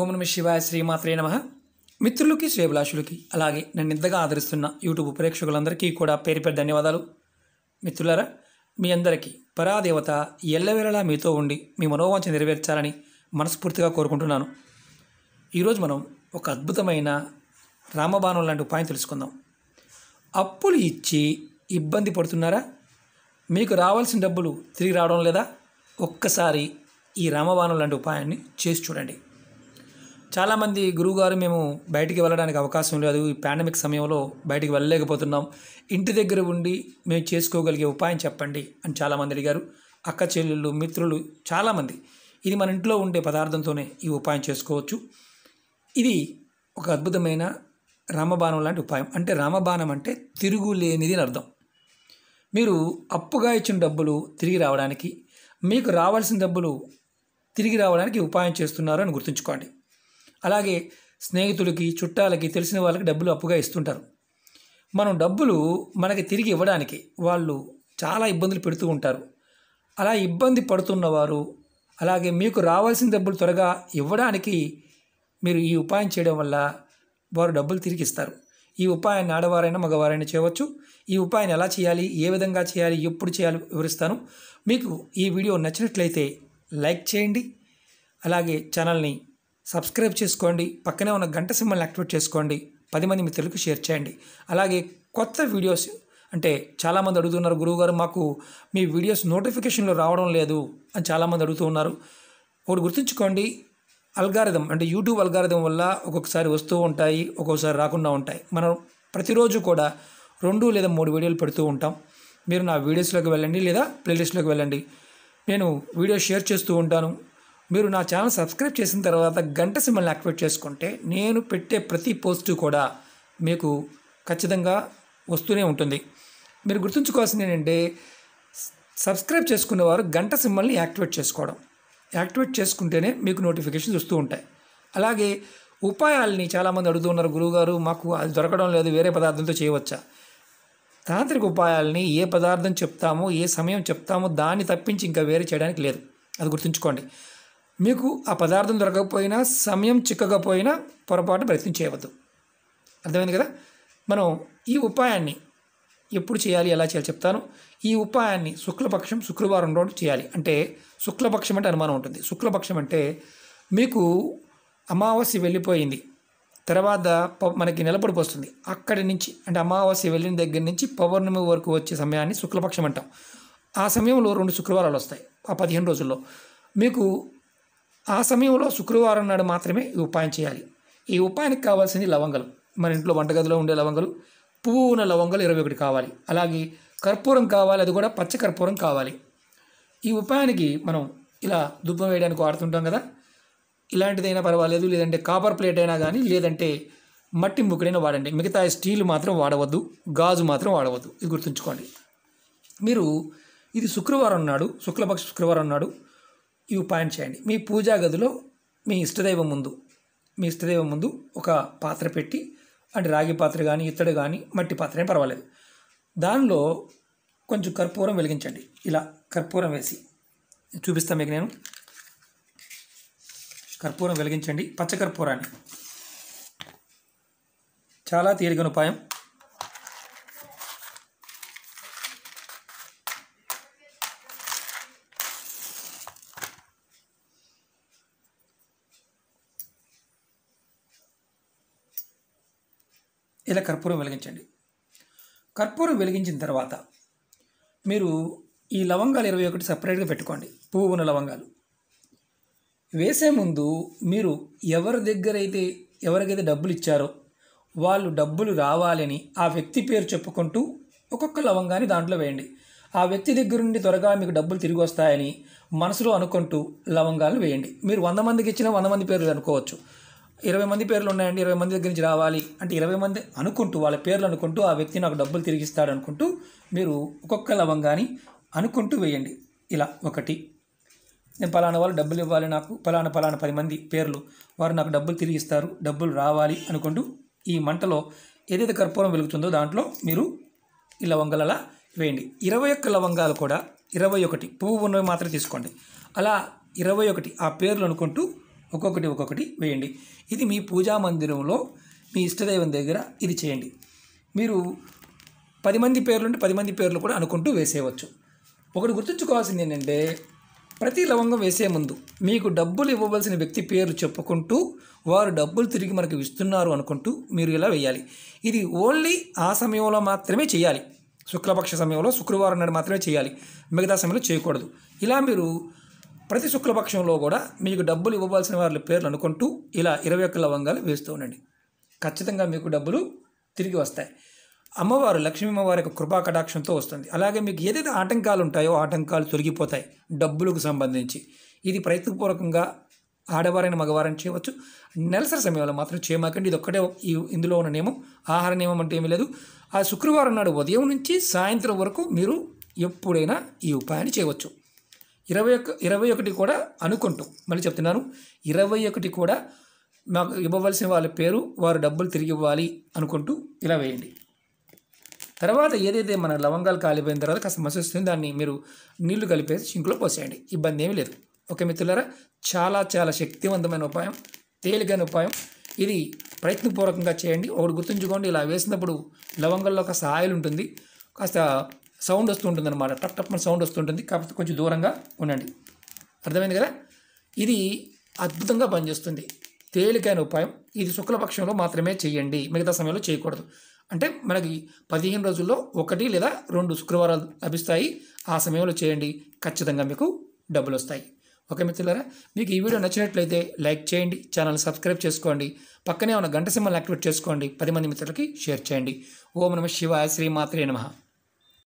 ఓం నమ శివాయ శ్రీమాత్రే నమ మిత్రులకి శ్రేభిలాషులకి అలాగే నన్ను ఇంతగా ఆదరిస్తున్న యూట్యూబ్ ప్రేక్షకులందరికీ కూడా పేరు పేరు ధన్యవాదాలు మిత్రులారా మీ అందరికీ పరాదేవత ఎల్లవేళలా మీతో ఉండి మీ మనోవాంఛ నెరవేర్చాలని మనస్ఫూర్తిగా కోరుకుంటున్నాను ఈరోజు మనం ఒక అద్భుతమైన రామబాణం లాంటి ఉపాయం తెలుసుకుందాం అప్పులు ఇచ్చి ఇబ్బంది పడుతున్నారా మీకు రావాల్సిన డబ్బులు తిరిగి రావడం లేదా ఒక్కసారి ఈ రామబాణం లాంటి ఉపాయాన్ని చేసి చూడండి చాలామంది గురువుగారు మేము బయటికి వెళ్ళడానికి అవకాశం లేదు ఈ పాండమిక్ సమయంలో బయటికి వెళ్ళలేకపోతున్నాం ఇంటి దగ్గర ఉండి మేము చేసుకోగలిగే ఉపాయం చెప్పండి అని చాలామంది అడిగారు అక్క చెల్లెళ్ళు మిత్రులు చాలామంది ఇది మన ఇంట్లో ఉండే పదార్థంతోనే ఈ ఉపాయం చేసుకోవచ్చు ఇది ఒక అద్భుతమైన రామబాణం లాంటి ఉపాయం అంటే రామబాణం అంటే తిరుగులేనిది అర్థం మీరు అప్పుగా ఇచ్చిన డబ్బులు తిరిగి రావడానికి మీకు రావాల్సిన డబ్బులు తిరిగి రావడానికి ఉపాయం చేస్తున్నారు అని గుర్తుంచుకోండి అలాగే స్నేహితులకి చుట్టాలకి తెలిసిన వాళ్ళకి డబ్బులు అప్పుగా ఇస్తుంటారు మనం డబ్బులు మనకి తిరిగి ఇవ్వడానికి వాళ్ళు చాలా ఇబ్బందులు పెడుతూ ఉంటారు అలా ఇబ్బంది పడుతున్నవారు అలాగే మీకు రావాల్సిన డబ్బులు త్వరగా ఇవ్వడానికి మీరు ఈ ఉపాయం చేయడం వల్ల వారు డబ్బులు తిరిగి ఇస్తారు ఈ ఉపాయాన్ని ఆడవారైనా మగవారైనా చేయవచ్చు ఈ ఉపాయాన్ని ఎలా చేయాలి ఏ విధంగా చేయాలి ఎప్పుడు చేయాలి వివరిస్తాను మీకు ఈ వీడియో నచ్చినట్లయితే లైక్ చేయండి అలాగే ఛానల్ని సబ్స్క్రైబ్ చేసుకోండి పక్కనే ఉన్న గంట సింబల్ని యాక్టివేట్ చేసుకోండి పది మంది మిత్రులకు షేర్ చేయండి అలాగే కొత్త వీడియోస్ అంటే చాలామంది అడుగుతున్నారు గురువుగారు మాకు మీ వీడియోస్ నోటిఫికేషన్లు రావడం లేదు అని చాలామంది అడుగుతూ ఉన్నారు ఒకటి గుర్తుంచుకోండి అల్గారిథం అంటే యూట్యూబ్ అల్గారిథం వల్ల ఒక్కొక్కసారి వస్తూ ఉంటాయి ఒక్కొక్కసారి రాకుండా ఉంటాయి మనం ప్రతిరోజు కూడా రెండు లేదా మూడు వీడియోలు పెడుతూ ఉంటాం మీరు నా వీడియోస్లోకి వెళ్ళండి లేదా ప్లేలిస్ట్లోకి వెళ్ళండి నేను వీడియో షేర్ చేస్తూ ఉంటాను మీరు నా ఛానల్ సబ్స్క్రైబ్ చేసిన తర్వాత గంట సిమ్మల్ని యాక్టివేట్ చేసుకుంటే నేను పెట్టే ప్రతి పోస్టు కూడా మీకు ఖచ్చితంగా వస్తూనే ఉంటుంది మీరు గుర్తుంచుకోవాల్సింది ఏంటంటే సబ్స్క్రైబ్ చేసుకున్న వారు గంట సిమ్మల్ని యాక్టివేట్ చేసుకోవడం యాక్టివేట్ చేసుకుంటేనే మీకు నోటిఫికేషన్స్ వస్తూ ఉంటాయి అలాగే ఉపాయాల్ని చాలామంది అడుగుతున్నారు గురువుగారు మాకు అది దొరకడం లేదు వేరే పదార్థంతో చేయవచ్చా తాంత్రిక ఉపాయాల్ని ఏ పదార్థం చెప్తామో ఏ సమయం చెప్తామో దాన్ని తప్పించి ఇంకా వేరే చేయడానికి లేదు అది గుర్తుంచుకోండి మీకు ఆ పదార్థం దొరకకపోయినా సమయం చిక్కకపోయినా పొరపాటు ప్రయత్నం చేయవద్దు అర్థమైంది కదా మనం ఈ ఉపాయాన్ని ఎప్పుడు చేయాలి ఎలా చేయాలి చెప్తాను ఈ ఉపాయాన్ని శుక్లపక్షం శుక్రవారం రోజు చేయాలి అంటే శుక్లపక్షం అంటే అనుమానం ఉంటుంది శుక్లపక్షం అంటే మీకు అమావాస్య వెళ్ళిపోయింది తర్వాత మనకి నిలబడి వస్తుంది అక్కడి నుంచి అంటే అమావాస్య వెళ్ళిన దగ్గర నుంచి పౌర్ణమి వరకు వచ్చే సమయాన్ని శుక్లపక్షం అంటాం ఆ సమయంలో రెండు శుక్రవారాలు వస్తాయి ఆ పదిహేను రోజుల్లో మీకు ఆ సమయంలో శుక్రవారం నాడు మాత్రమే ఈ ఉపాయం చేయాలి ఈ ఉపాయానికి కావాల్సింది లవంగలు మన ఇంట్లో వంటగదిలో ఉండే లవంగలు పువ్వు ఉన్న లవంగలు ఇరవై ఒకటి కావాలి అలాగే కర్పూరం కావాలి అది కూడా పచ్చ కర్పూరం కావాలి ఈ ఉపాయానికి మనం ఇలా దుబ్బం వేయడానికి వాడుతుంటాం కదా ఇలాంటిదైనా పర్వాలేదు లేదంటే కాపర్ ప్లేట్ అయినా కానీ లేదంటే మట్టి ముక్కడైనా వాడండి మిగతా స్టీల్ మాత్రం వాడవద్దు గాజు మాత్రం వాడవద్దు ఇది గుర్తుంచుకోండి మీరు ఇది శుక్రవారం నాడు శుక్లపక్ష శుక్రవారం నాడు ఇవి పాయింట్ చేయండి మీ పూజా గదిలో మీ ఇష్టదైవం ముందు మీ ఇష్టదైవం ముందు ఒక పాత్ర పెట్టి అంటే రాగి పాత్ర కానీ ఇత్తడి కానీ మట్టి పాత్ర పర్వాలేదు దానిలో కొంచెం కర్పూరం వెలిగించండి ఇలా కర్పూరం వేసి చూపిస్తాను మీకు నేను కర్పూరం వెలిగించండి పచ్చకర్పూరాన్ని చాలా తీరికను ఉపాయం ఇలా కర్పూరం వెలిగించండి కర్పూరం వెలిగించిన తర్వాత మీరు ఈ లవంగాలు ఇరవై ఒకటి సపరేట్గా పెట్టుకోండి పువ్వు ఉన్న లవంగాలు వేసే ముందు మీరు ఎవరి దగ్గర అయితే ఎవరికైతే డబ్బులు ఇచ్చారో వాళ్ళు డబ్బులు రావాలని ఆ వ్యక్తి పేరు చెప్పుకుంటూ ఒక్కొక్క లవంగాన్ని దాంట్లో వేయండి ఆ వ్యక్తి దగ్గర నుండి త్వరగా మీకు డబ్బులు తిరిగి వస్తాయని మనసులో అనుకుంటూ లవంగాలను వేయండి మీరు వంద మందికి ఇచ్చిన వంద మంది పేర్లు అనుకోవచ్చు ఇరవై మంది పేర్లు ఉన్నాయండి ఇరవై మంది దగ్గర నుంచి రావాలి అంటే ఇరవై మంది అనుకుంటూ వాళ్ళ పేర్లు అనుకుంటూ ఆ వ్యక్తి నాకు డబ్బులు తిరిగిస్తాడు అనుకుంటూ మీరు ఒక్కొక్క లవంగాని అనుకుంటూ వేయండి ఇలా ఒకటి నేను పలానా వాళ్ళు డబ్బులు ఇవ్వాలి నాకు పలానా పలానా పది మంది పేర్లు వారు నాకు డబ్బులు తిరిగిస్తారు డబ్బులు రావాలి అనుకుంటూ ఈ మంటలో ఏదైతే కర్పూరం వెలుగుతుందో దాంట్లో మీరు ఈ లవంగాలలా వేయండి ఇరవై ఒక్క లవంగాలు కూడా ఇరవై ఒకటి పువ్వు ఉన్నవి మాత్రం తీసుకోండి అలా ఇరవై ఒకటి ఆ పేర్లు అనుకుంటూ ఒక్కొక్కటి ఒక్కొక్కటి వేయండి ఇది మీ పూజా మందిరంలో మీ ఇష్టదైవం దగ్గర ఇది చేయండి మీరు పది మంది ఉంటే పది మంది పేర్లు కూడా అనుకుంటూ వేసేయవచ్చు ఒకటి గుర్తుంచుకోవాల్సింది ఏంటంటే ప్రతి లవంగం వేసే ముందు మీకు డబ్బులు ఇవ్వవలసిన వ్యక్తి పేరు చెప్పుకుంటూ వారు డబ్బులు తిరిగి మనకు ఇస్తున్నారు అనుకుంటూ మీరు ఇలా వేయాలి ఇది ఓన్లీ ఆ సమయంలో మాత్రమే చేయాలి శుక్లపక్ష సమయంలో శుక్రవారం నాడు మాత్రమే చేయాలి మిగతా సమయంలో చేయకూడదు ఇలా మీరు ప్రతి శుక్లపక్షంలో కూడా మీకు డబ్బులు ఇవ్వవలసిన వారి పేర్లు అనుకుంటూ ఇలా ఇరవై ఒక్క లవంగాలు వేస్తూ ఉండండి ఖచ్చితంగా మీకు డబ్బులు తిరిగి వస్తాయి అమ్మవారు లక్ష్మీ అమ్మవారి యొక్క కృపా కటాక్షంతో వస్తుంది అలాగే మీకు ఏదైతే ఆటంకాలు ఉంటాయో ఆటంకాలు తొలగిపోతాయి డబ్బులకు సంబంధించి ఇది ప్రయత్నపూర్వకంగా ఆడవారైన మగవారైన చేయవచ్చు నెలసరి సమయంలో మాత్రం చేయమాకండి ఇది ఒక్కటే ఇందులో ఉన్న నియమం ఆహార నియమం అంటే ఏమీ లేదు ఆ శుక్రవారం నాడు ఉదయం నుంచి సాయంత్రం వరకు మీరు ఎప్పుడైనా ఈ ఉపాయాన్ని చేయవచ్చు ఇరవై ఒక ఇరవై ఒకటి కూడా అనుకుంటాం మళ్ళీ చెప్తున్నాను ఇరవై ఒకటి కూడా మాకు ఇవ్వవలసిన వాళ్ళ పేరు వారు డబ్బులు తిరిగి ఇవ్వాలి అనుకుంటూ ఇలా వేయండి తర్వాత ఏదైతే మన లవంగాలు కాలిపోయిన తర్వాత కాస్త మసి వస్తుంది దాన్ని మీరు నీళ్లు కలిపేసి చింకులో పోసేయండి ఇబ్బంది ఏమీ లేదు ఓకే మిత్రులారా చాలా చాలా శక్తివంతమైన ఉపాయం తేలికైన ఉపాయం ఇది ప్రయత్నపూర్వకంగా చేయండి ఒకటి గుర్తుంచుకోండి ఇలా వేసినప్పుడు లవంగంలో కాస్త ఆయిల్ ఉంటుంది కాస్త సౌండ్ వస్తుంటుంది అనమాట టప్ టప్ సౌండ్ వస్తుంటుంది కాకపోతే కొంచెం దూరంగా ఉండండి అర్థమైంది కదా ఇది అద్భుతంగా పనిచేస్తుంది తేలికైన ఉపాయం ఇది శుక్లపక్షంలో మాత్రమే చేయండి మిగతా సమయంలో చేయకూడదు అంటే మనకి పదిహేను రోజుల్లో ఒకటి లేదా రెండు శుక్రవారాలు లభిస్తాయి ఆ సమయంలో చేయండి ఖచ్చితంగా మీకు డబ్బులు వస్తాయి ఓకే మిత్రులారా మీకు ఈ వీడియో నచ్చినట్లయితే లైక్ చేయండి ఛానల్ సబ్స్క్రైబ్ చేసుకోండి పక్కనే ఉన్న గంట సింహల్ని యాక్టివేట్ చేసుకోండి పది మంది మిత్రులకి షేర్ చేయండి ఓం నమ శివ శ్రీమాత్రే నమ